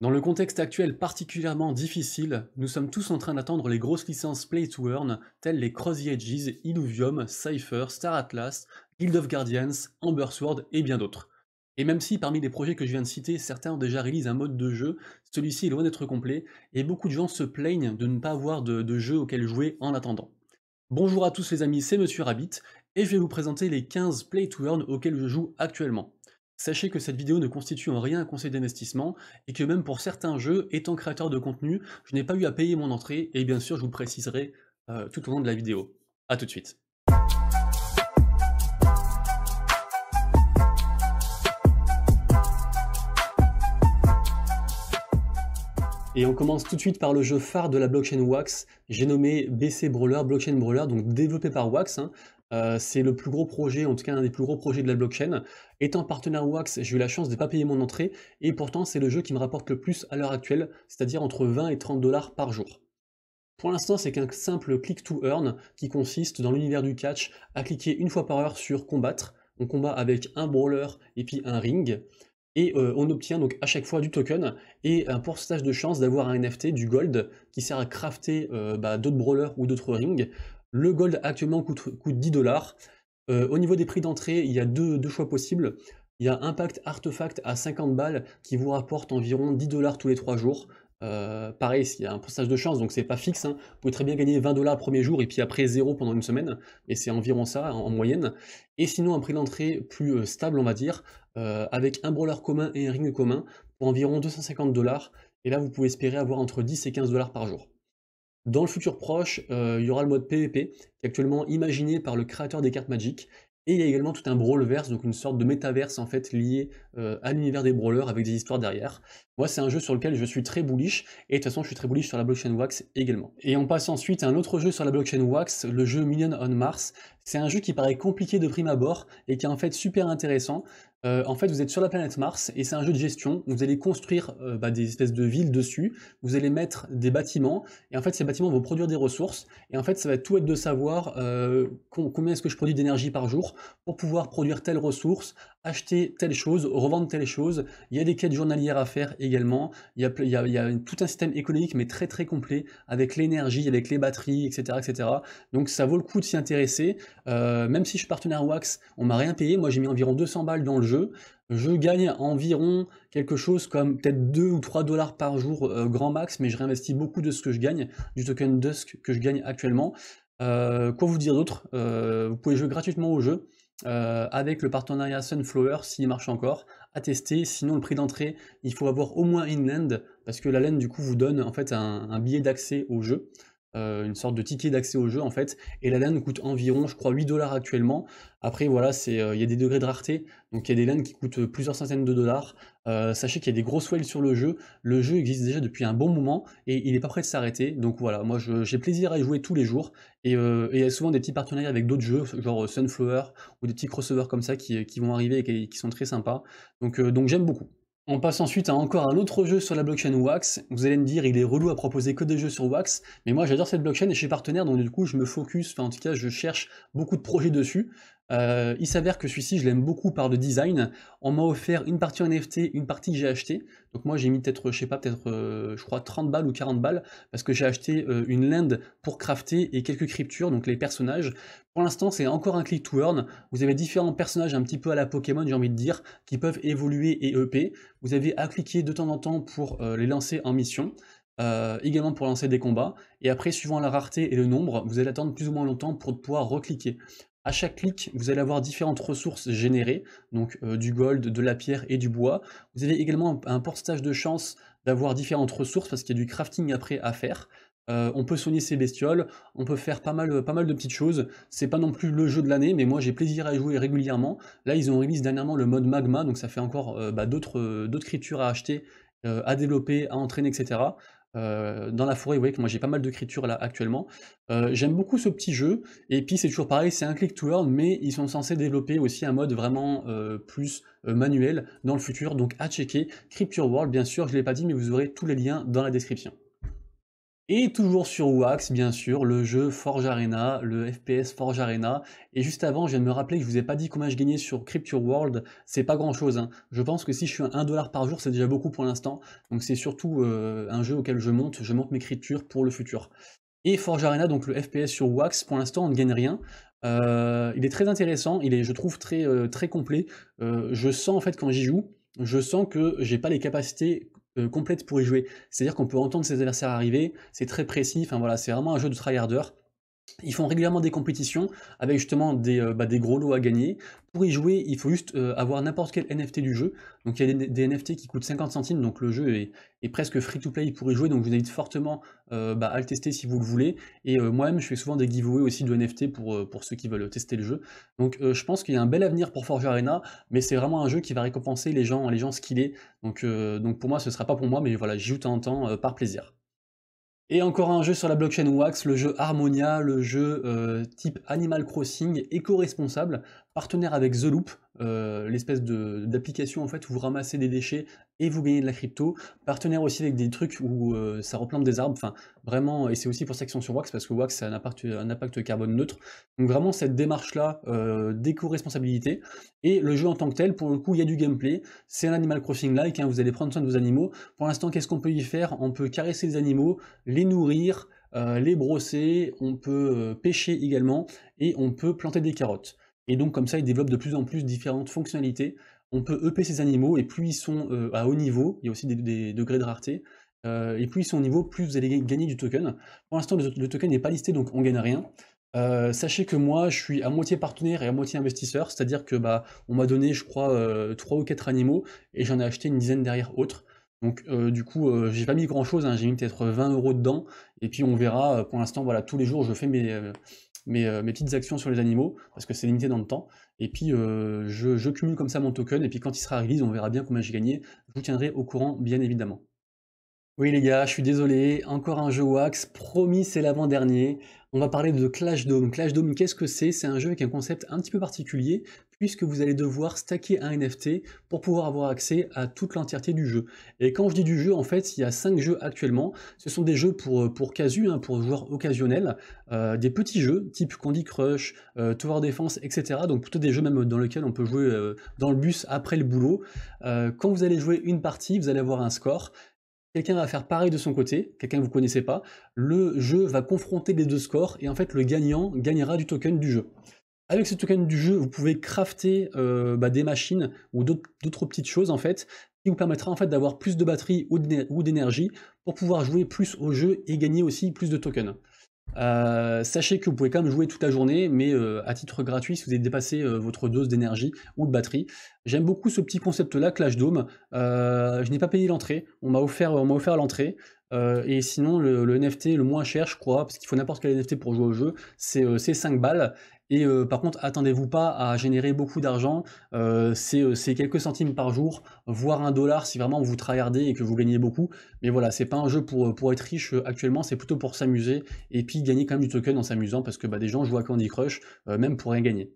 Dans le contexte actuel particulièrement difficile, nous sommes tous en train d'attendre les grosses licences Play to Earn, telles les the Edges, Illuvium, Cypher, Star Atlas, Guild of Guardians, Amber Sword et bien d'autres. Et même si parmi les projets que je viens de citer, certains ont déjà réalisé un mode de jeu, celui-ci est loin d'être complet, et beaucoup de gens se plaignent de ne pas avoir de, jeu auquel jouer en attendant. Bonjour à tous les amis, c'est Monsieur Rabbit, et je vais vous présenter les 15 Play to Earn auxquels je joue actuellement. Sachez que cette vidéo ne constitue en rien un conseil d'investissement et que même pour certains jeux, étant créateur de contenu, je n'ai pas eu à payer mon entrée et bien sûr je vous préciserai euh, tout au long de la vidéo. A tout de suite. Et on commence tout de suite par le jeu phare de la blockchain Wax, j'ai nommé BC Brawler, Blockchain Brawler, donc développé par Wax. Hein. Euh, c'est le plus gros projet, en tout cas un des plus gros projets de la blockchain. Étant partenaire Wax, j'ai eu la chance de ne pas payer mon entrée, et pourtant c'est le jeu qui me rapporte le plus à l'heure actuelle, c'est-à-dire entre 20 et 30 dollars par jour. Pour l'instant, c'est qu'un simple click to earn qui consiste, dans l'univers du catch, à cliquer une fois par heure sur combattre. On combat avec un brawler et puis un ring et euh, on obtient donc à chaque fois du token et un pourcentage de chance d'avoir un NFT du gold qui sert à crafter euh, bah, d'autres brawlers ou d'autres rings. Le gold actuellement coûte, 10 dollars. Euh, au niveau des prix d'entrée, il y a deux, choix possibles. Il y a Impact Artefact à 50 balles qui vous rapporte environ 10 dollars tous les 3 jours. Euh, pareil, il y a un pourcentage de chance, donc c'est pas fixe. Hein. Vous pouvez très bien gagner 20 dollars premier jour et puis après zéro pendant une semaine, et c'est environ ça en, moyenne. Et sinon, un prix d'entrée plus euh, stable, on va dire, euh, avec un brawler commun et un ring commun pour environ 250 dollars. Et là, vous pouvez espérer avoir entre 10 et 15 dollars par jour. Dans le futur proche, il y aura le mode PVP, qui est actuellement imaginé par le créateur des cartes Magic, et il y a également tout un brawlverse, donc une sorte de métaverse en fait lié euh, à l'univers des brawlers avec des histoires derrière. Moi, c'est un jeu sur lequel je suis très bullish, et de toute façon, je suis très bullish sur la blockchain Wax également. Et on passe ensuite à un autre jeu sur la blockchain Wax, le jeu Million on Mars. C'est un jeu qui paraît compliqué de prime abord et qui est en fait super intéressant. Euh, en fait, vous êtes sur la planète Mars et c'est un jeu de gestion. Vous allez construire euh, bah, des espèces de villes dessus, vous allez mettre des bâtiments et en fait, ces bâtiments vont produire des ressources. Et en fait, ça va tout être de savoir euh, combien est-ce que je produis d'énergie par jour pour pouvoir produire telle ressource acheter telle chose, revendre telle chose. Il y a des quêtes journalières à faire également. Il y a, tout un système économique, mais très très complet, avec l'énergie, avec les batteries, etc., etc. Donc ça vaut le coup de s'y intéresser. Euh, même si je suis partenaire Wax, on m'a rien payé. Moi, j'ai mis environ 200 balles dans le jeu. Je gagne environ quelque chose comme peut-être 2 ou 3 dollars par jour, euh, grand max, mais je réinvestis beaucoup de ce que je gagne, du token Dusk que je gagne actuellement. Euh, quoi vous dire d'autre Vous pouvez jouer gratuitement au jeu. Euh, avec le partenariat Sunflower, s'il marche encore, à tester. Sinon, le prix d'entrée, il faut avoir au moins une land, parce que la laine du coup, vous donne en fait un billet d'accès au jeu. Euh, une sorte de ticket d'accès au jeu en fait. Et la LAN coûte environ, je crois, 8 dollars actuellement. Après, voilà, euh, il y a des degrés de rareté. Donc il y a des LAN qui coûtent euh, plusieurs centaines de dollars. sachez qu'il y a des grosses whales sur le jeu. Le jeu existe déjà depuis un bon moment et il n'est pas prêt de s'arrêter. Donc voilà, moi j'ai plaisir à y jouer tous les jours. Et il y a souvent des petits partenariats avec d'autres jeux, genre Sunflower ou des petits crossovers comme ça qui, vont arriver et qui, qui sont très sympas. Donc, donc j'aime beaucoup. On passe ensuite à encore un autre jeu sur la blockchain Wax. Vous allez me dire, il est relou à proposer que des jeux sur Wax, mais moi j'adore cette blockchain et chez Partenaires partenaire, donc du coup je me focus, enfin en tout cas je cherche beaucoup de projets dessus. Euh, il s'avère que celui-ci, je l'aime beaucoup par le design. On m'a offert une partie en NFT, une partie que j'ai acheté. Donc moi, j'ai mis peut-être, je sais pas, peut-être, euh, je crois, 30 balles ou 40 balles parce que j'ai acheté euh, une land pour crafter et quelques cryptures, donc les personnages. Pour l'instant, c'est encore un click to earn. Vous avez différents personnages un petit peu à la Pokémon, j'ai envie de dire, qui peuvent évoluer et EP. Vous avez à cliquer de temps en temps pour les lancer en mission. également pour lancer des combats, et après suivant la rareté et le nombre, vous allez attendre plus ou moins longtemps pour pouvoir recliquer. À chaque clic, vous allez avoir différentes ressources générées, donc euh, du gold, de la pierre et du bois. Vous avez également un, portage de chance d'avoir différentes ressources parce qu'il y a du crafting après à faire. Euh, on peut soigner ses bestioles, on peut faire pas mal, pas mal de petites choses. C'est pas non plus le jeu de l'année, mais moi j'ai plaisir à y jouer régulièrement. Là, ils ont remis dernièrement le mode magma, donc ça fait encore euh, bah, d'autres créatures à acheter, à développer, à entraîner, etc dans la forêt, vous voyez que moi j'ai pas mal de là actuellement. J'aime beaucoup ce petit jeu, et puis c'est toujours pareil, c'est un click to earn, mais ils sont censés développer aussi un mode vraiment plus manuel dans le futur, donc à checker. Crypture World, bien sûr, je l'ai pas dit, mais vous aurez tous les liens dans la description. Et toujours sur Wax, bien sûr, le jeu Forge Arena, le FPS Forge Arena. Et juste avant, je viens de me rappeler que je vous ai pas dit combien je gagnais sur Crypture World. C'est pas grand chose. Hein. Je pense que si je suis à 1 dollar par jour, c'est déjà beaucoup pour l'instant. Donc c'est surtout euh, un jeu auquel je monte. Je monte mes cryptures pour le futur. Et Forge Arena, donc le FPS sur Wax, pour l'instant, on ne gagne rien. Euh, il est très intéressant. Il est, je trouve, très, euh, très complet. je sens en fait quand j'y joue. Je sens que j'ai pas les capacités euh, complète pour y jouer. C'est-à-dire qu'on peut entendre ses adversaires arriver, c'est très précis, enfin voilà, c'est vraiment un jeu de tryharder. Ils font régulièrement des compétitions avec justement euh, bah, des, gros lots à gagner. Pour y jouer, il faut juste euh, avoir n'importe quel NFT du jeu. Donc il y a des, NFT qui coûtent 50 centimes, donc le jeu est, presque free to play pour y jouer. Donc je vous invite fortement euh, bah, à le tester si vous le voulez. Et moi-même, je fais souvent des giveaways aussi de NFT pour, ceux qui veulent tester le jeu. Donc je pense qu'il y a un bel avenir pour Forge Arena, mais c'est vraiment un jeu qui va récompenser les gens, les gens skillés. Donc, pour moi, ce ne sera pas pour moi, mais voilà, j'y joue de en temps par plaisir. Et encore un jeu sur la blockchain Wax, le jeu Harmonia, le jeu euh, type Animal Crossing, éco-responsable, partenaire avec The Loop, euh, l'espèce d'application en fait où vous ramassez des déchets et vous gagnez de la crypto. Partenaire aussi avec des trucs où euh, ça replante des arbres. Enfin, vraiment, et c'est aussi pour ça qu'ils sont sur Wax parce que Wax a un impact, carbone neutre. Donc vraiment cette démarche là euh, d'éco-responsabilité et le jeu en tant que tel. Pour le coup, il y a du gameplay. C'est un Animal Crossing like. Hein. vous allez prendre soin de vos animaux. Pour l'instant, qu'est-ce qu'on peut y faire On peut caresser les animaux, les nourrir. les brosser, on peut pêcher également et on peut planter des carottes. Et donc comme ça, ils développent de plus en plus différentes fonctionnalités. On peut EP ces animaux, et plus ils sont euh, à haut niveau, il y a aussi des, degrés de rareté, euh, et plus ils sont au niveau, plus vous allez gagner du token. Pour l'instant, le, token n'est pas listé, donc on gagne rien. Euh, sachez que moi, je suis à moitié partenaire et à moitié investisseur, c'est-à-dire que bah, on m'a donné, je crois, trois 3 ou 4 animaux, et j'en ai acheté une dizaine derrière autres. Donc euh, du coup, euh, j'ai pas mis grand chose, hein. j'ai mis peut-être 20 euh, euros dedans, et puis on verra. Pour l'instant, voilà, tous les jours, je fais mes, petites actions sur les animaux, parce que c'est limité dans le temps. Et puis je, je, cumule comme ça mon token, et puis quand il sera release, on verra bien combien j'ai gagné. Je vous tiendrai au courant, bien évidemment. Oui les gars, je suis désolé, encore un jeu Wax, promis c'est l'avant-dernier. On va parler de Clash Dome. Clash Dome, qu'est-ce que c'est C'est un jeu avec un concept un petit peu particulier, puisque vous allez devoir stacker un NFT pour pouvoir avoir accès à toute l'entièreté du jeu. Et quand je dis du jeu, en fait, il y a cinq jeux actuellement. Ce sont des jeux pour, euh, pour casu, hein, pour joueurs occasionnels, euh, des petits jeux type Candy Crush, euh, Tower Defense, etc. Donc plutôt des jeux même dans lesquels on peut jouer dans le bus après le boulot. quand vous allez jouer une partie, vous allez avoir un score quelqu'un va faire pareil de son côté, quelqu'un que vous connaissez pas, le jeu va confronter les deux scores et en fait le gagnant gagnera du token du jeu. Avec ce token du jeu, vous pouvez crafter euh, bah, des machines ou d'autres petites choses en fait, qui vous permettra en fait d'avoir plus de batterie ou d'énergie pour pouvoir jouer plus au jeu et gagner aussi plus de tokens. Euh, sachez que vous pouvez quand même jouer toute la journée, mais euh, à titre gratuit si vous avez dépassé votre dose d'énergie ou de batterie. J'aime beaucoup ce petit concept-là, Clash Dome. je n'ai pas payé l'entrée, on m'a offert, offert l'entrée. et sinon, le, le, NFT le moins cher, je crois, parce qu'il faut n'importe quel NFT pour jouer au jeu, c'est 5 balles. Et euh, par contre, attendez-vous pas à générer beaucoup d'argent. Euh, euh, c'est quelques centimes par jour, voire un dollar si vraiment vous tryhardez et que vous gagnez beaucoup. Mais voilà, c'est pas un jeu pour, pour être riche actuellement, c'est plutôt pour s'amuser et puis gagner quand même du token en s'amusant parce que bah, des gens jouent à Candy Crush, même pour rien gagner.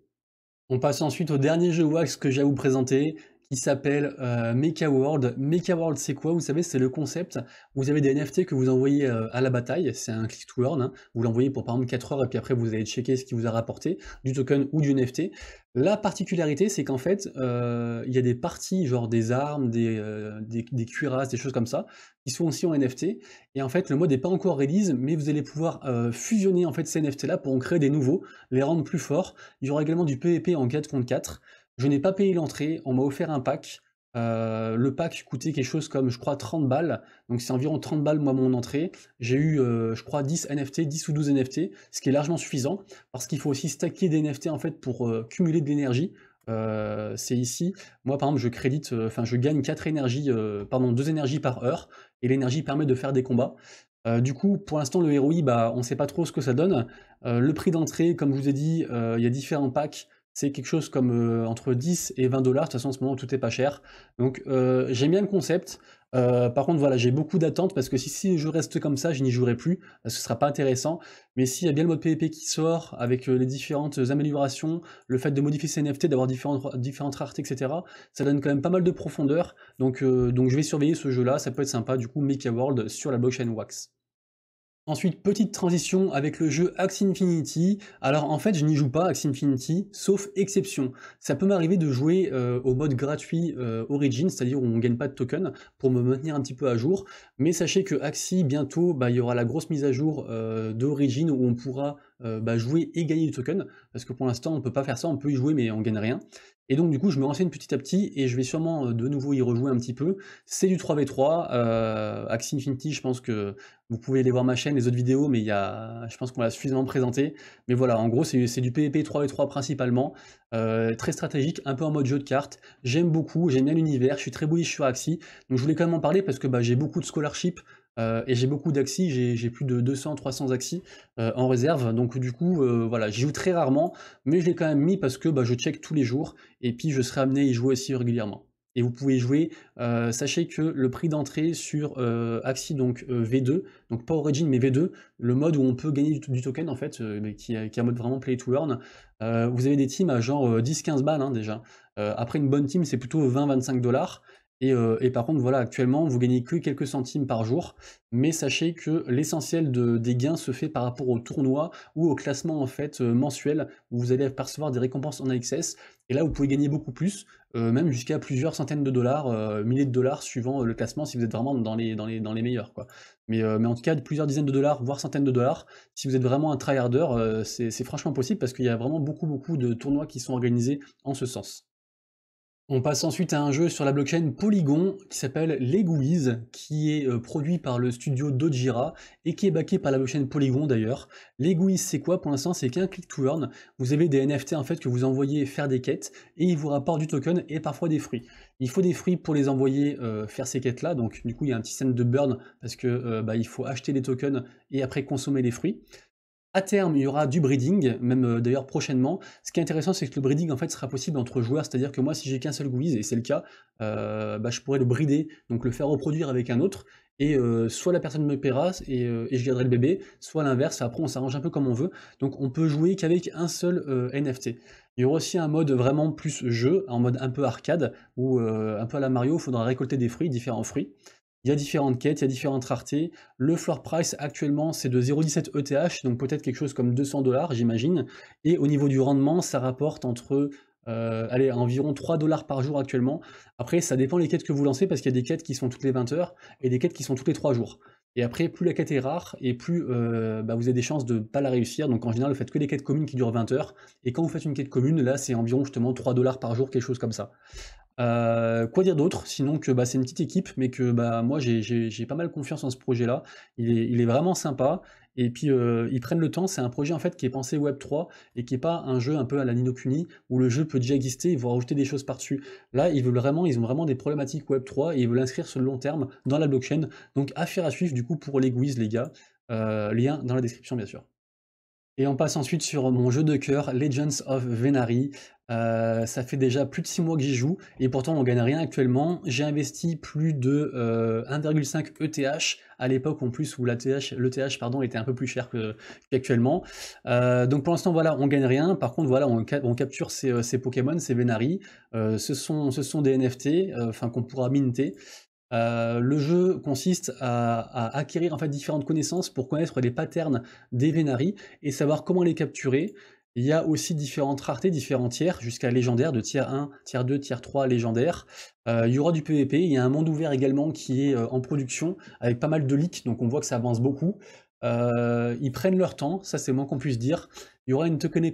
On passe ensuite au dernier jeu Wax que j'ai à vous présenter, il s'appelle euh, Mecha World. Mecha World, c'est quoi Vous savez, c'est le concept. Vous avez des NFT que vous envoyez euh, à la bataille, c'est un click to learn hein. Vous l'envoyez pour par exemple 4 heures et puis après vous allez checker ce qui vous a rapporté, du token ou du NFT. La particularité, c'est qu'en fait, euh, il y a des parties, genre des armes, euh, des, des, cuirasses, des choses comme ça, qui sont aussi en NFT. Et en fait, le mode n'est pas encore release, mais vous allez pouvoir fusionner en fait ces NFT-là pour en créer des nouveaux, les rendre plus forts. Il y aura également du PvP en 4 contre 4. Je n'ai pas payé l'entrée, on m'a offert un pack. Euh, le pack coûtait quelque chose comme, je crois, 30 balles. Donc c'est environ 30 balles, moi, mon entrée. J'ai eu, euh, je crois, 10 NFT, 10 ou 12 NFT, ce qui est largement suffisant, parce qu'il faut aussi stacker des NFT, en fait, pour euh, cumuler de l'énergie. c'est ici, moi par exemple je crédite, enfin je gagne 4 énergies, pardon 2 énergies par heure, et l'énergie permet de faire des combats. du coup, pour l'instant, le ROI, bah, on ne sait pas trop ce que ça donne. le prix d'entrée, comme je vous ai dit, il y a différents packs c'est quelque chose comme euh, entre 10 et 20 dollars. De toute façon, en ce moment, tout est pas cher. Donc, euh, j'aime bien le concept. Euh, par contre, voilà, j'ai beaucoup d'attentes parce que si, si je reste comme ça, je n'y jouerai plus parce que ce sera pas intéressant. Mais s'il y a bien le mode PvP qui sort avec les différentes améliorations, le fait de modifier ses NFT, d'avoir différentes, différentes raretés, etc., ça donne quand même pas mal de profondeur. Donc, donc je vais surveiller ce jeu-là. Ça peut être sympa, du coup, Make World sur la blockchain Wax. Ensuite, petite transition avec le jeu Axie Infinity. Alors en fait, je n'y joue pas Ax Infinity, sauf exception. Ça peut m'arriver de jouer euh, au mode gratuit euh, Origin, c'est-à-dire où on ne gagne pas de token, pour me maintenir un petit peu à jour. Mais sachez que Axie, bientôt, bah, il y aura la grosse mise à jour euh, d'Origin où on pourra bah, jouer et gagner du token, parce que pour l'instant, on ne peut pas faire ça, on peut y jouer mais on ne gagne rien. Et donc du coup je me renseigne petit à petit et je vais sûrement euh, de nouveau y rejouer un petit peu. C'est du 3v3, euh, Infinity je pense que vous pouvez aller voir ma chaîne, les autres vidéos, mais il y je pense qu'on l'a suffisamment présenté. Mais voilà, en gros c'est du PvP 3v3 principalement, euh, très stratégique, un peu en mode jeu de cartes. J'aime beaucoup, j'aime bien l'univers, je suis très bullish sur Axie, donc je voulais quand même en parler parce que bah, j'ai beaucoup de scholarship, euh, et j'ai beaucoup d'axis, j'ai plus de 200-300 axis euh, en réserve, donc du coup, euh, voilà, j'y joue très rarement, mais je l'ai quand même mis parce que bah, je check tous les jours, et puis je serai amené à y jouer aussi régulièrement. Et vous pouvez y jouer, sachez que le prix d'entrée sur axi donc V2, donc pas Origin mais V2, le mode où on peut gagner du, token en fait, qui, est un mode vraiment play to learn, vous avez des teams à genre 10-15 balles hein, déjà. après une bonne team c'est plutôt 20-25 dollars, euh, et, par contre, voilà, actuellement, vous gagnez que quelques centimes par jour, mais sachez que l'essentiel des gains se fait par rapport au tournoi ou au classement en fait euh, mensuel où vous allez percevoir des récompenses en AXS. Et là, vous pouvez gagner beaucoup plus, euh, même jusqu'à plusieurs centaines de dollars, milliers de dollars suivant le classement si vous êtes vraiment dans les, dans les, meilleurs. Mais, mais, en tout cas, plusieurs dizaines de dollars, voire centaines de dollars, si vous êtes vraiment un tryharder, c'est franchement possible parce qu'il y a vraiment beaucoup, beaucoup de tournois qui sont organisés en ce sens. On passe ensuite à un jeu sur la blockchain Polygon qui s'appelle Leguiz, qui est euh, produit par le studio Dojira et qui est backé par la blockchain Polygon d'ailleurs. Leguiz c'est quoi Pour l'instant c'est qu'un click to earn. Vous avez des NFT en fait que vous envoyez faire des quêtes et ils vous rapportent du token et parfois des fruits. Il faut des fruits pour les envoyer euh, faire ces quêtes là, donc du coup il y a un petit système de burn parce que euh, bah, il faut acheter des tokens et après consommer les fruits. À terme, il y aura du breeding, même euh, d'ailleurs prochainement. Ce qui est intéressant, c'est que le breeding en fait sera possible entre joueurs, c'est-à-dire que moi, si j'ai qu'un seul Guise, et c'est le cas, euh, bah, je pourrais le brider, donc le faire reproduire avec un autre, et euh, soit la personne me paiera et, je garderai le bébé, soit l'inverse, après on s'arrange un peu comme on veut. Donc on peut jouer qu'avec un seul NFT. Il y aura aussi un mode vraiment plus jeu, en mode un peu arcade, où un peu à la Mario, il faudra récolter des fruits, différents fruits il y a différentes quêtes, il y a différentes raretés. Le floor price actuellement c'est de 0,17 ETH, donc peut-être quelque chose comme 200 dollars j'imagine. Et au niveau du rendement, ça rapporte entre euh, allez, environ 3 dollars par jour actuellement. Après, ça dépend les quêtes que vous lancez parce qu'il y a des quêtes qui sont toutes les 20 heures et des quêtes qui sont toutes les 3 jours. Et après, plus la quête est rare et plus euh, bah, vous avez des chances de ne pas la réussir. Donc en général, vous faites que des quêtes communes qui durent 20 heures. Et quand vous faites une quête commune, là, c'est environ justement 3 dollars par jour, quelque chose comme ça. Euh, quoi dire d'autre Sinon que bah, c'est une petite équipe, mais que bah, moi j'ai pas mal confiance en ce projet-là. Il est, il est, vraiment sympa. Et puis euh, ils prennent le temps, c'est un projet en fait qui est pensé Web 3 et qui n'est pas un jeu un peu à la Ninokuni où le jeu peut déjà exister, ils vont rajouter des choses par-dessus. Là, ils veulent vraiment, ils ont vraiment des problématiques Web 3 et ils veulent l'inscrire sur le long terme dans la blockchain. Donc affaire à suivre du coup pour les Guiz, les gars. Euh, lien dans la description bien sûr. Et on passe ensuite sur mon jeu de cœur, Legends of Venari. Euh, ça fait déjà plus de 6 mois que j'y joue et pourtant on gagne rien actuellement. J'ai investi plus de 1,5 euh, ETH à l'époque en plus où l'ETH était un peu plus cher qu'actuellement. Euh, donc pour l'instant voilà, on gagne rien. Par contre voilà, on, capture ces, Pokémon, ces Venari. ce, sont, ce sont des NFT enfin qu'on pourra minter. le jeu consiste à, acquérir en fait différentes connaissances pour connaître les patterns des Venaries, et savoir comment les capturer. Il y a aussi différentes raretés, différents tiers, jusqu'à légendaire, de tiers 1, tiers 2, tiers 3, légendaire. Euh, il y aura du PvP, il y a un monde ouvert également qui est euh, en production, avec pas mal de leaks, donc on voit que ça avance beaucoup. Euh, ils prennent leur temps, ça c'est moins qu'on puisse dire. Il y aura une token,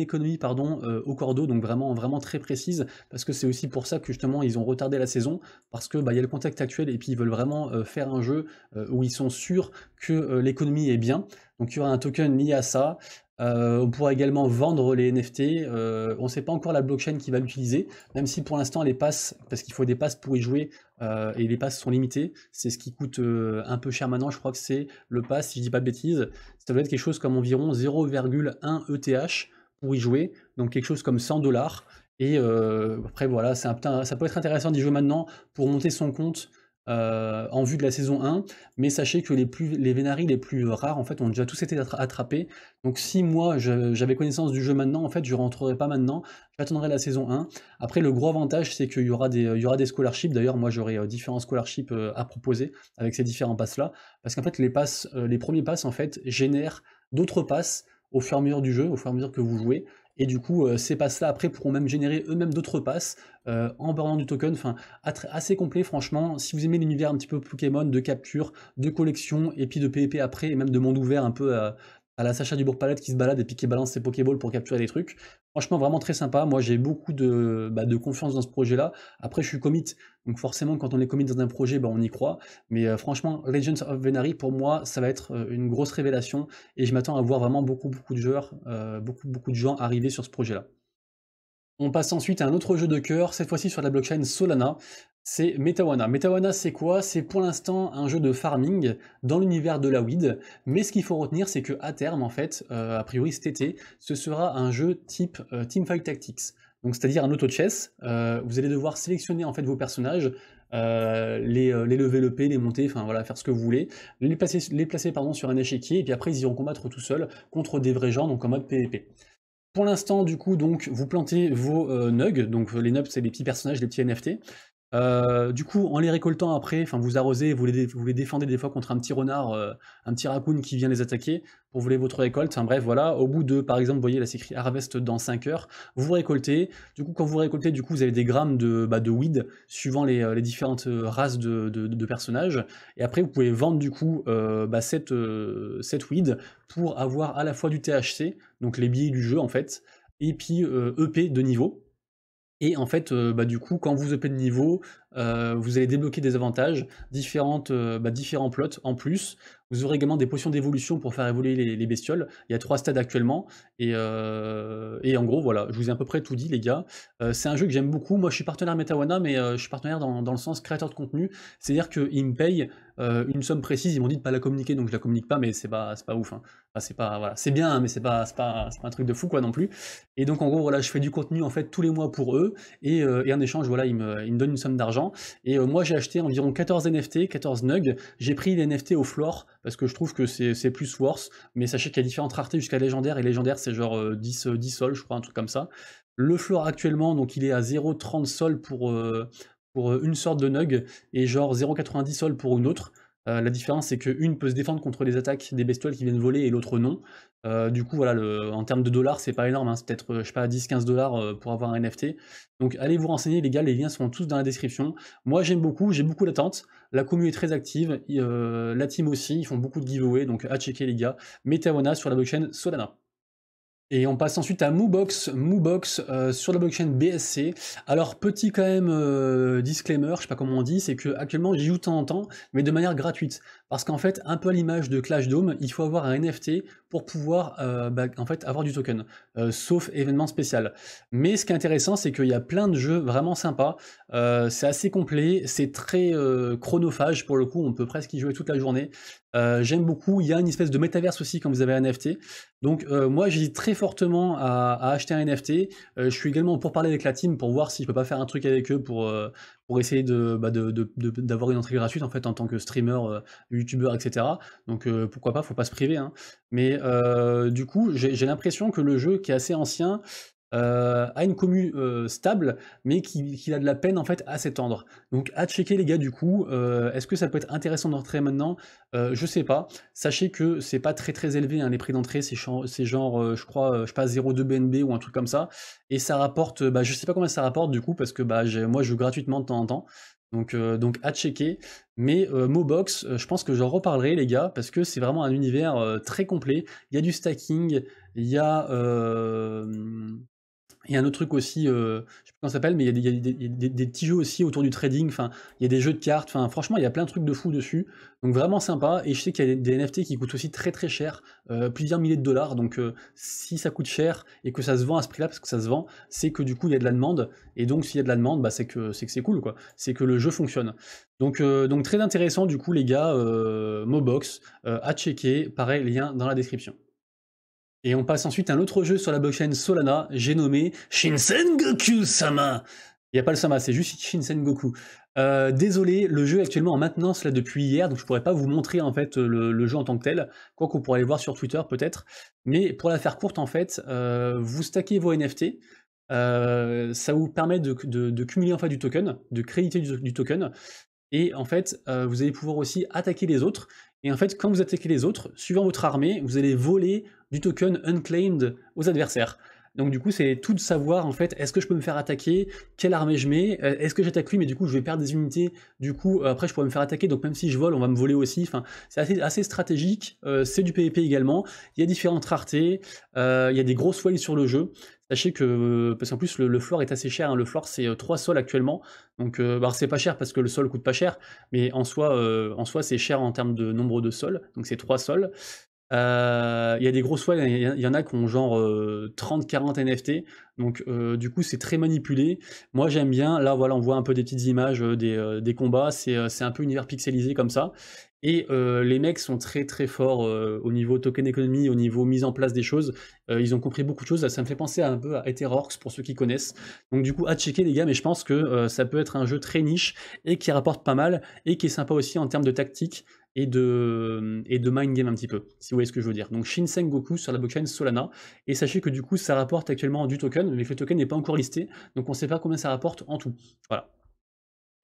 économie pardon, au cordeau, donc vraiment, vraiment très précise, parce que c'est aussi pour ça que justement ils ont retardé la saison, parce que bah, y a le contact actuel et puis ils veulent vraiment faire un jeu où ils sont sûrs que l'économie est bien. Donc il y aura un token lié à ça, euh, on pourra également vendre les NFT. Euh, on ne sait pas encore la blockchain qui va l'utiliser, même si pour l'instant les passes, parce qu'il faut des passes pour y jouer, euh, et les passes sont limitées. C'est ce qui coûte un peu cher maintenant. Je crois que c'est le pass, si je ne dis pas de bêtises, ça doit être quelque chose comme environ 0,1 ETH pour y jouer, donc quelque chose comme 100 dollars. Et après voilà, ça peut être intéressant d'y jouer maintenant pour monter son compte. Euh, en vue de la saison 1, mais sachez que les, plus, les les plus rares en fait ont déjà tous été attrapés, donc si moi j'avais connaissance du jeu maintenant, en fait je rentrerai pas maintenant, j'attendrai la saison 1. Après le gros avantage c'est qu'il y, aura des, y aura des scholarships, d'ailleurs moi j'aurai euh, différents scholarships euh, à proposer avec ces différents passes là, parce qu'en fait les passes, les premiers passes en fait génèrent d'autres passes au fur et à mesure du jeu, au fur et à mesure que vous jouez, et du coup, euh, ces passes-là, après, pourront même générer eux-mêmes d'autres passes euh, en burnant du token. Enfin, assez complet, franchement. Si vous aimez l'univers un petit peu Pokémon, de capture, de collection, et puis de P&P après, et même de monde ouvert un peu euh, à la Sacha Bourg palette qui se balade et pique qui balance ses Pokéballs pour capturer des trucs. Franchement, vraiment très sympa. Moi, j'ai beaucoup bah, de, confiance dans ce projet-là. Après, je suis commit, donc forcément, quand on est commit dans un projet, bah, on y croit. Mais euh, franchement, Legends of Venari, pour moi, ça va être euh, une grosse révélation et je m'attends à voir vraiment beaucoup, beaucoup de joueurs, euh, beaucoup, beaucoup de gens arriver sur ce projet-là. On passe ensuite à un autre jeu de cœur, cette fois-ci sur la blockchain Solana c'est Metawana. Metawana, c'est quoi C'est pour l'instant un jeu de farming dans l'univers de la weed, mais ce qu'il faut retenir, c'est que à terme, en fait, euh, a priori cet été, ce sera un jeu type euh, Teamfight Tactics. Donc, c'est-à-dire un auto-chess. Euh, vous allez devoir sélectionner en fait vos personnages, les, lever le P, les monter, enfin voilà, faire ce que vous voulez, les placer, pardon, sur un échiquier, et puis après ils iront combattre tout seuls contre des vrais gens, donc en mode PvP. Pour l'instant, du coup, donc, vous plantez vos nugs, donc les nugs, c'est les petits personnages, des petits NFT, euh, du coup, en les récoltant après, enfin vous arrosez, vous les, vous les défendez des fois contre un petit renard, euh, un petit raccoon qui vient les attaquer pour voler votre récolte. bref, voilà, au bout de, par exemple, vous voyez là c'est écrit harvest dans 5 heures, vous récoltez. Du coup, quand vous récoltez, du coup, vous avez des grammes de, bah, de weed suivant les, euh, différentes races de, personnages. Et après, vous pouvez vendre du coup bah, cette weed pour avoir à la fois du THC, donc les billets du jeu en fait, et puis EP e de niveau. Et en fait, bah, du coup, quand vous upez de niveau, euh, vous allez débloquer des avantages, différentes, euh, bah, différents plots en plus. Vous aurez également des potions d'évolution pour faire évoluer les, bestioles. Il y a trois stades actuellement. Euh, et, en gros, voilà, je vous ai à peu près tout dit, les gars. c'est un jeu que j'aime beaucoup. Moi, je suis partenaire Metawana, mais je suis partenaire dans, le sens créateur de contenu. C'est-à-dire qu'ils me payent une somme précise. Ils m'ont dit de ne pas la communiquer, donc je ne la communique pas, mais c'est pas, pas ouf. Hein. c'est c'est bien, hein, mais c'est pas, pas, un truc de fou, quoi, non plus. Et donc, en gros, voilà, je fais du contenu, en fait, tous les mois pour eux. Et, et en échange, voilà, ils me, ils me donnent une somme d'argent et euh, moi, j'ai acheté environ 14 NFT, 14 nugs. J'ai pris les NFT au floor parce que je trouve que c'est plus worth. Mais sachez qu'il y a différentes raretés jusqu'à légendaire. Et légendaire, c'est genre 10, euh, 10 euh, sols, je crois, un truc comme ça. Le floor actuellement, donc il est à 0,30 sols pour, pour une sorte de nug et genre 0,90 sols pour une autre. Euh, la différence, c'est qu'une peut se défendre contre les attaques des bestioles qui viennent voler et l'autre non. Euh, du coup, voilà, en termes de dollars, c'est pas énorme, hein. c'est peut-être, euh, je sais pas, 10-15 dollars pour avoir un NFT. Donc allez vous renseigner, les gars, les liens sont tous dans la description. Moi, j'aime beaucoup, j'ai beaucoup d'attente, La commune est très active, la team aussi, ils font beaucoup de giveaways, donc à checker, les gars. Awana sur la blockchain Solana. Et on passe ensuite à Moobox, Moobox euh, sur la blockchain BSC. Alors petit quand même euh, disclaimer, je sais pas comment on dit, c'est que actuellement j'y joue de temps en temps, mais de manière gratuite. Parce qu'en fait, un peu à l'image de Clash Dome, il faut avoir un NFT pour pouvoir euh, bah, en fait, avoir du token, euh, sauf événement spécial. Mais ce qui est intéressant, c'est qu'il y a plein de jeux vraiment sympas. Euh, c'est assez complet, c'est très chronophage pour le coup, on peut presque y jouer toute la journée. J'aime beaucoup, il y a une espèce de métaverse aussi quand vous avez un NFT. Donc moi, j'ai très fortement à, à, acheter un NFT. je suis également pour parler avec la team pour voir si je peux pas faire un truc avec eux pour, pour essayer bah, de, d'avoir une entrée gratuite en fait en tant que streamer, euh, youtubeur, etc. Donc euh, pourquoi pas, faut pas se priver. Hein. Mais euh, du coup, j'ai l'impression que le jeu qui est assez ancien, à euh, une commu euh, stable, mais qui a de la peine en fait à s'étendre. Donc à checker les gars du coup, euh, est-ce que ça peut être intéressant d'entrer maintenant Je sais pas. Sachez que c'est pas très très élevé, hein, les prix d'entrée, c'est genre, je crois, je sais pas, 0,2 BNB ou un truc comme ça. Et ça rapporte, bah, je sais pas combien ça rapporte du coup, parce que bah, moi je joue gratuitement de temps en temps. Donc, donc à checker. Mais Mobox, je pense que j'en reparlerai les gars, parce que c'est vraiment un univers très complet. Il y a du stacking, il y a il y a un autre truc aussi, je euh, je sais pas comment ça s'appelle, mais il y a, des, petits jeux aussi autour du trading. Enfin, il y a des jeux de cartes. Enfin, franchement, il y a plein de trucs de fou dessus. Donc vraiment sympa. Et je sais qu'il y a des, NFT qui coûtent aussi très très cher, euh, plusieurs milliers de dollars. Donc euh, si ça coûte cher et que ça se vend à ce prix-là, parce que ça se vend, c'est que du coup il y a de la demande. Et donc s'il y a de la demande, bah, c'est que c'est que c'est cool quoi. C'est que le jeu fonctionne. Donc donc très intéressant du coup les gars, Mobox à checker. Pareil, lien dans la description. Et on passe ensuite à un autre jeu sur la blockchain Solana, j'ai nommé Shinsengoku Sama. Il n'y a pas le Sama, c'est juste Shinsengoku. Euh, désolé, le jeu est actuellement en maintenance là depuis hier, donc je pourrais pas vous montrer en fait le, jeu en tant que tel, quoi qu'on pourrait aller voir sur Twitter peut-être. Mais pour la faire courte en fait, euh, vous stackez vos NFT, euh, ça vous permet de, cumuler en fait du token, de créditer du, du token, et en fait euh, vous allez pouvoir aussi attaquer les autres. Et en fait, quand vous attaquez les autres, suivant votre armée, vous allez voler du token unclaimed aux adversaires. Donc du coup, c'est tout de savoir en fait, est-ce que je peux me faire attaquer, quelle armée je mets, euh, est-ce que j'attaque lui, mais du coup je vais perdre des unités, du coup euh, après je pourrais me faire attaquer, donc même si je vole, on va me voler aussi. Enfin, c'est assez, stratégique, euh, c'est du PvP également. Il y a différentes raretés, il y a des grosses swells sur le jeu. Sachez que, parce qu'en plus le, floor est assez cher, hein. le floor c'est 3 sols actuellement, donc bah, c'est pas cher parce que le sol coûte pas cher, mais en soi, en soi c'est cher en termes de nombre de sols, donc c'est 3 sols. Euh, il y a des grosses fois, il y en a qui ont genre 30-40 euh, NFT, donc euh, du coup c'est très manipulé. Moi j'aime bien, là voilà on voit un peu des petites images des, combats, c'est un peu univers pixelisé comme ça. Et les mecs sont très très forts au niveau token economy, au niveau mise en place des choses. ils ont compris beaucoup de choses, ça me fait penser un peu à Etherorks pour ceux qui connaissent. Donc du coup à checker les gars, mais je pense que ça peut être un jeu très niche et qui rapporte pas mal et qui est sympa aussi en termes de tactique et de, et de mind game un petit peu, si vous voyez ce que je veux dire. Donc Goku sur la blockchain Solana. Et sachez que du coup, ça rapporte actuellement du token, mais le token n'est pas encore listé, donc on ne sait pas combien ça rapporte en tout. Voilà.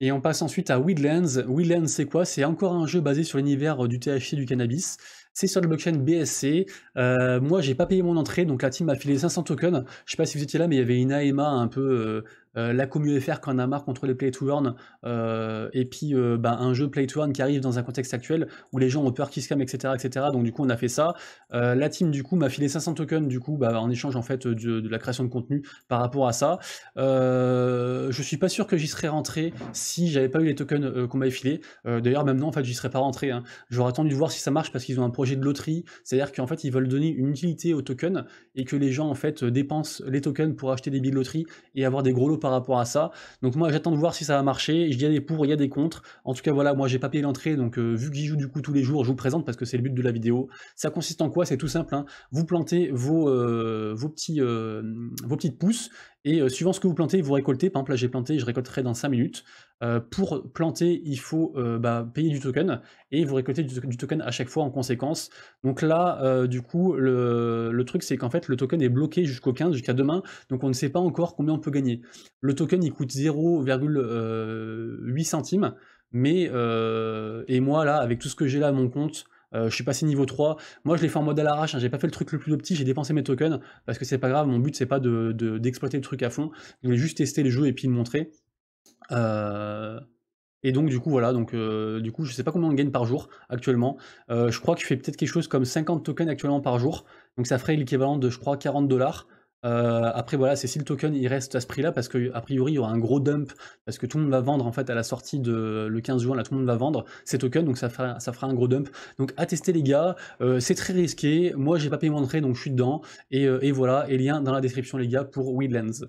Et on passe ensuite à Weedlands. Weedlands, c'est quoi C'est encore un jeu basé sur l'univers euh, du THC du cannabis. C'est sur la blockchain BSC. Euh, moi, j'ai pas payé mon entrée, donc la team m'a filé 500 tokens. Je sais pas si vous étiez là, mais il y avait une AMA un peu, euh, la commu FR qu'on a marre contre les play to earn, euh, et puis euh, bah, un jeu play to earn qui arrive dans un contexte actuel où les gens ont peur qu'ils scam, etc., etc. Donc du coup, on a fait ça. Euh, la team, du coup, m'a filé 500 tokens, du coup, bah, en échange en fait de, la création de contenu par rapport à ça. je suis pas sûr que j'y serais rentré si j'avais pas eu les tokens qu'on m'avait filé. D'ailleurs, maintenant en fait, j'y serais pas rentré. Hein. J'aurais attendu de voir si ça marche parce qu'ils ont un projet de loterie, c'est-à-dire qu'en fait, ils veulent donner une utilité aux tokens et que les gens en fait dépensent les tokens pour acheter des billes de loterie et avoir des gros lots par rapport à ça. Donc moi j'attends de voir si ça va marcher. Il y a des pour, il y a des contre. En tout cas voilà, moi j'ai pas payé l'entrée, donc euh, vu que j'y joue du coup tous les jours, je vous présente parce que c'est le but de la vidéo. Ça consiste en quoi C'est tout simple. Hein. Vous plantez vos, euh, vos, petits, euh, vos petites pousses et euh, suivant ce que vous plantez, vous récoltez. Par exemple, là, j'ai planté, je récolterai dans 5 minutes. Euh, pour planter, il faut euh, bah, payer du token et vous récoltez du, token à chaque fois en conséquence. Donc là, du coup, le, truc, c'est qu'en fait, le token est bloqué jusqu'au 15, jusqu'à demain. Donc on ne sait pas encore combien on peut gagner. Le token, il coûte 0,8 centimes. Mais, et moi, là, avec tout ce que j'ai là à mon compte, euh, je suis passé niveau 3. Moi, je l'ai fait en mode à l'arrache. Hein. J'ai pas fait le truc le plus petit. J'ai dépensé mes tokens parce que c'est pas grave. Mon but, c'est pas d'exploiter de, d'exploiter le truc à fond. Je voulais juste tester le jeu et puis le montrer. Euh, et donc du coup voilà, donc euh, du coup je sais pas combien on gagne par jour actuellement. je crois que je fais peut-être quelque chose comme 50 tokens actuellement par jour. Donc ça ferait l'équivalent de je crois 40 dollars. Euh, après voilà, c'est si le token il reste à ce prix-là parce que a priori il y aura un gros dump parce que tout le monde va vendre en fait à la sortie de le 15 juin là tout le monde va vendre ces tokens donc ça fera ça fera un gros dump. Donc à tester les gars, euh, c'est très risqué. Moi j'ai pas payé mon entrée donc je suis dedans et, euh, et voilà et lien dans la description les gars pour Weedlands.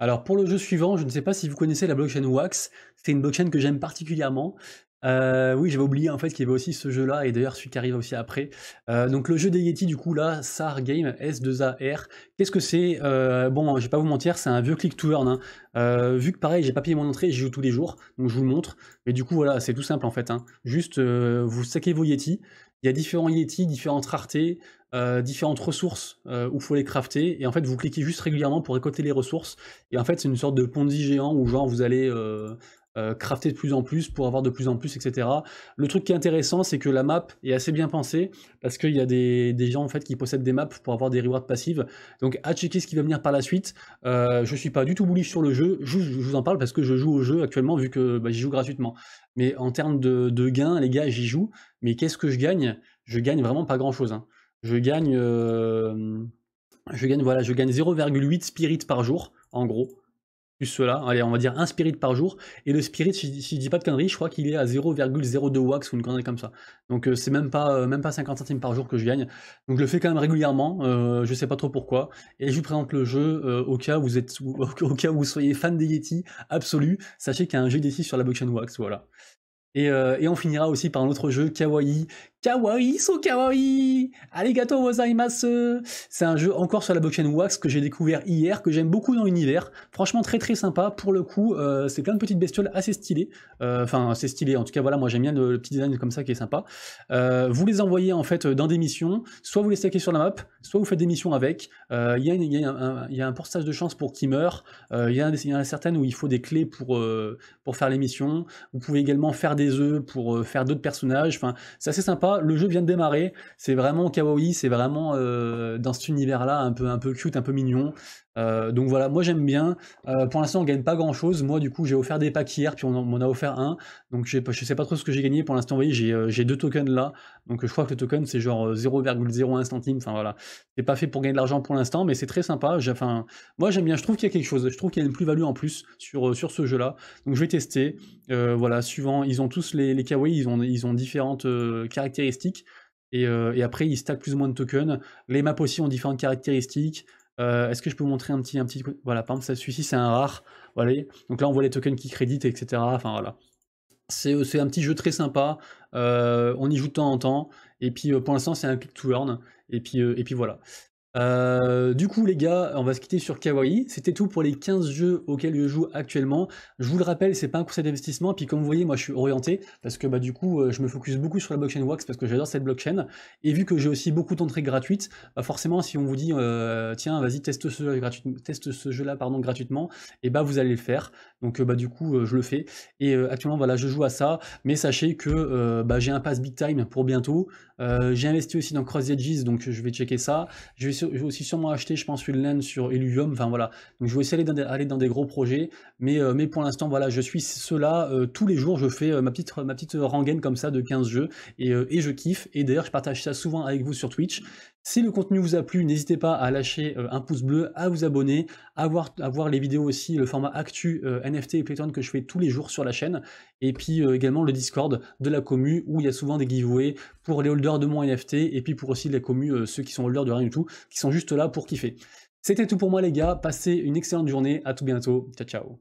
Alors pour le jeu suivant, je ne sais pas si vous connaissez la blockchain Wax, c'est une blockchain que j'aime particulièrement, euh, oui, j'avais oublié en fait qu'il y avait aussi ce jeu-là, et d'ailleurs celui qui arrive aussi après. Euh, donc le jeu des Yeti, du coup, là, SAR Game, S2AR, qu'est-ce que c'est euh, Bon, je vais pas vous mentir, c'est un vieux click to earn. Hein. vu que pareil, j'ai pas payé mon entrée, j'y joue tous les jours, donc je vous le montre. Mais du coup, voilà, c'est tout simple en fait. Hein. Juste, vous stackez vos Yeti, il y a différents Yeti, différentes raretés, différentes ressources où il faut les crafter. Et en fait, vous cliquez juste régulièrement pour récolter les ressources. Et en fait, c'est une sorte de ponzi géant où genre vous allez, euh, crafter de plus en plus pour avoir de plus en plus, etc. Le truc qui est intéressant, c'est que la map est assez bien pensée parce qu'il y a des, gens en fait qui possèdent des maps pour avoir des rewards passives. Donc à checker ce qui va venir par la suite. Je euh, je suis pas du tout bullish sur le jeu. Je, vous en parle parce que je joue au jeu actuellement vu que bah, j'y joue gratuitement. Mais en termes de, gains, les gars, j'y joue. Mais qu'est-ce que je gagne Je gagne vraiment pas grand-chose. Hein. Je gagne, euh, je gagne voilà, je gagne 0,8 spirit par jour en gros plus cela, allez, on va dire un spirit par jour. Et le spirit, si, je dis pas de conneries, je crois qu'il est à 0,02 wax ou une connerie comme ça. Donc euh, c'est même pas, euh, même pas 50 centimes par jour que je gagne. Donc je le fais quand même régulièrement, euh, je sais pas trop pourquoi. Et je vous présente le jeu au, cas où vous êtes, au, cas où vous soyez fan des Yeti absolu. Sachez qu'il y a un jeu Yeti sur la blockchain wax, voilà. Et, et, on finira aussi par un autre jeu, Kawaii, Kawaii, so kawaii Arigato gozaimasu C'est un jeu encore sur la blockchain Wax que j'ai découvert hier, que j'aime beaucoup dans l'univers. Franchement très très sympa, pour le coup, euh, c'est plein de petites bestioles assez stylées. Euh, enfin, c'est stylé, en tout cas voilà, moi j'aime bien le, petit design comme ça qui est sympa. Euh, vous les envoyez en fait dans des missions, soit vous les stackez sur la map, soit vous faites des missions avec. Il y, a un portage de chance pour qu'ils meurent, il y, en a, certaines où il faut des clés pour, pour faire les missions. Vous pouvez également faire des œufs pour faire d'autres personnages, enfin c'est assez sympa le jeu vient de démarrer, c'est vraiment kawaii, c'est vraiment euh, dans cet univers-là, un peu, un peu cute, un peu mignon, euh, donc voilà, moi j'aime bien. Euh, pour l'instant, on gagne pas grand chose. Moi, du coup, j'ai offert des packs hier, puis on m'en a offert un. Donc je ne sais pas trop ce que j'ai gagné. Pour l'instant, vous voyez, j'ai euh, deux tokens là. Donc je crois que le token c'est genre 0,01 centime. Enfin voilà, c'est pas fait pour gagner de l'argent pour l'instant, mais c'est très sympa. Enfin, moi j'aime bien. Je trouve qu'il y a quelque chose. Je trouve qu'il y a une plus-value en plus sur, ce jeu là. Donc je vais tester. voilà, suivant, ils ont tous les, les kawaii, ils ont, différentes caractéristiques. Et, et après, ils stackent plus ou moins de tokens. Les maps aussi ont différentes caractéristiques. Euh, est-ce que je peux vous montrer un petit, un petit, voilà, par exemple, celui-ci c'est un rare, voilà. Donc là on voit les tokens qui créditent, etc. Enfin voilà. Euh, c'est un petit jeu très sympa. Euh, on y joue de temps en temps. Et puis pour l'instant c'est un click to earn. Et puis, et puis voilà. Euh, du coup les gars, on va se quitter sur Kawaii. C'était tout pour les 15 jeux auxquels je joue actuellement. Je vous le rappelle, c'est pas un conseil d'investissement. Puis comme vous voyez, moi je suis orienté parce que bah du coup euh, je me focus beaucoup sur la blockchain Wax parce que j'adore cette blockchain. Et vu que j'ai aussi beaucoup d'entrées gratuites, bah, forcément si on vous dit euh, tiens vas-y teste ce jeu là pardon gratuitement, et eh bah vous allez le faire. Donc bah du coup je le fais. Et actuellement voilà je joue à ça. Mais sachez que bah, j'ai un pass big time pour bientôt. j'ai investi aussi dans Cross Edges donc je vais checker ça. Je vais vais aussi sûrement acheter, je pense, une laine sur Illuvium. Enfin voilà. Donc je vais essayer d'aller dans des, gros projets. Mais, euh, mais pour l'instant, voilà, je suis cela. Euh, tous les jours, je fais euh, ma, petite, ma petite rengaine comme ça de 15 jeux. Et, et je kiffe. Et d'ailleurs, je partage ça souvent avec vous sur Twitch. Si le contenu vous a plu, n'hésitez pas à lâcher euh, un pouce bleu, à vous abonner, à voir, les vidéos aussi, le format actu euh, NFT et Playton que je fais tous les jours sur la chaîne, et puis euh, également le Discord de la commu où il y a souvent des giveaways pour les holders de mon NFT et puis pour aussi la commu, ceux qui sont holders de rien du tout, qui sont juste là pour kiffer. C'était tout pour moi les gars, passez une excellente journée, à tout bientôt, ciao ciao